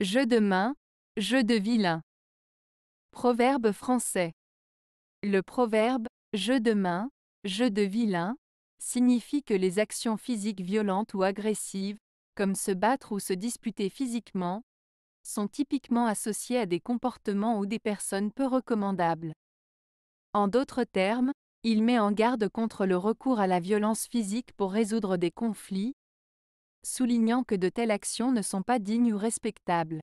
Jeu de main, jeu de vilain. Proverbe français. Le proverbe jeu de main, jeu de vilain signifie que les actions physiques violentes ou agressives, comme se battre ou se disputer physiquement, sont typiquement associées à des comportements ou des personnes peu recommandables. En d'autres termes, il met en garde contre le recours à la violence physique pour résoudre des conflits, soulignant que de telles actions ne sont pas dignes ou respectables.